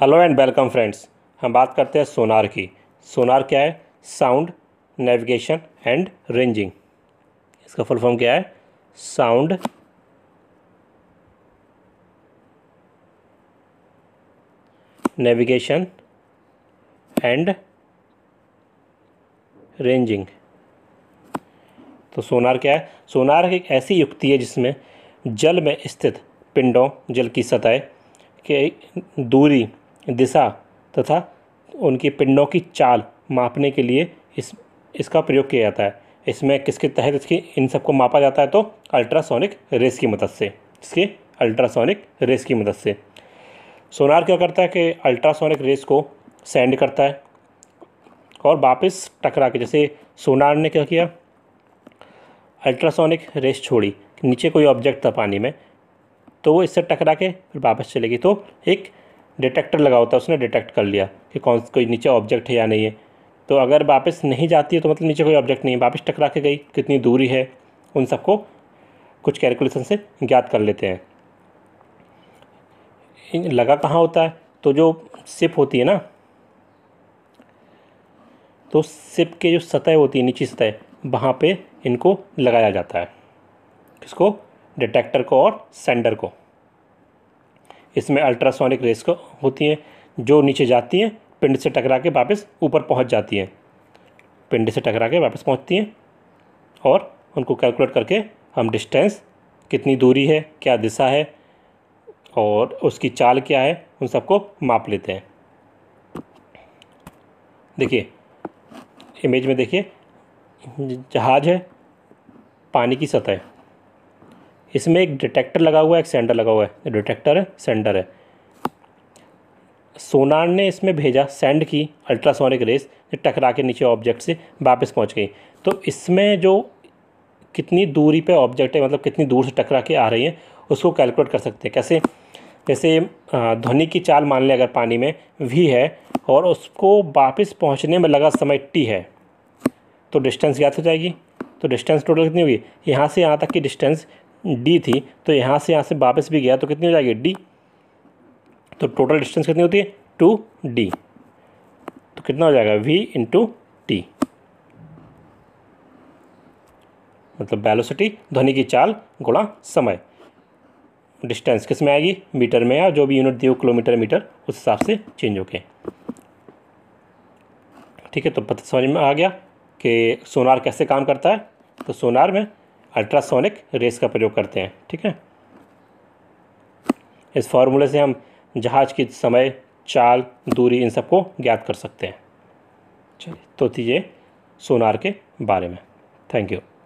hello and welcome friends हम बात करते हैं सोनार की सोनार क्या है साउंड नेविगेशन एंड रेंजिंग इसका फुल फॉर्म क्या है साउंड नेविगेशन एंड रेंजिंग तो सोनार क्या है सोनार एक ऐसी युक्ति है जिसमें जल में स्थित पिंडों जल की सतह के दूरी दिशा तथा उनकी पिंडों की चाल मापने के लिए इस इसका प्रयोग किया जाता है इसमें किसके तहत इसकी इन सबको मापा जाता है तो अल्ट्रासोनिक रेस की मदद से इसके अल्ट्रासोनिक रेस की मदद से सोनार क्या करता है कि अल्ट्रासोनिक रेस को सेंड करता है और वापस टकरा के जैसे सोनार ने क्या किया अल्ट्रासोनिक रेस छोड़ी नीचे कोई ऑब्जेक्ट था पानी में तो वो इससे टकरा के फिर वापस चलेगी तो एक डिटेक्टर लगा होता है उसने डिटेक्ट कर लिया कि कौन कोई नीचे ऑब्जेक्ट है या नहीं है तो अगर वापस नहीं जाती है तो मतलब नीचे कोई ऑब्जेक्ट नहीं है वापस टकरा के गई कितनी दूरी है उन सबको कुछ कैलकुलेशन से ज्ञात कर लेते हैं लगा कहाँ होता है तो जो सिप होती है ना तो सिप के जो सतह होती है नीची सतह वहाँ पे इनको लगाया जाता है किसको डिटेक्टर को और सेंडर को इसमें अल्ट्रासोनिक रेस को होती हैं जो नीचे जाती हैं पिंड से टकरा के वापस ऊपर पहुंच जाती हैं पिंड से टकरा के वापस पहुंचती हैं और उनको कैलकुलेट करके हम डिस्टेंस कितनी दूरी है क्या दिशा है और उसकी चाल क्या है उन सबको माप लेते हैं देखिए इमेज में देखिए जहाज़ है पानी की सतह इसमें एक डिटेक्टर लगा हुआ है एक सेंडर लगा हुआ है डिटेक्टर है सेंडर है सोनार ने इसमें भेजा सेंड की अल्ट्रासोनिक रेस जो टकरा के नीचे ऑब्जेक्ट से वापस पहुंच गई तो इसमें जो कितनी दूरी पे ऑब्जेक्ट है मतलब कितनी दूर से टकरा के आ रही है उसको कैलकुलेट कर सकते हैं कैसे जैसे ध्वनि की चाल मान लें अगर पानी में वी है और उसको वापस पहुँचने में लगा समय टी है तो डिस्टेंस ज्ञात हो जाएगी तो डिस्टेंस टोटल कितनी होगी यहाँ से यहाँ तक की डिस्टेंस डी थी तो यहाँ से यहाँ से वापस भी गया तो कितनी हो जाएगी डी तो टोटल डिस्टेंस कितनी होती है टू डी तो कितना हो जाएगा वी इंटू टी मतलब वेलोसिटी ध्वनि की चाल गुणा समय डिस्टेंस किस में आएगी मीटर में या जो भी यूनिट दी हो किलोमीटर मीटर उस हिसाब से चेंज होके ठीक है तो पता समझ में आ गया कि सोनार कैसे काम करता है तो सोनार में अल्ट्रासोनिक रेस का प्रयोग करते हैं ठीक है इस फार्मूले से हम जहाज़ की समय चाल दूरी इन सबको ज्ञात कर सकते हैं चलिए तो थी ये सोनार के बारे में थैंक यू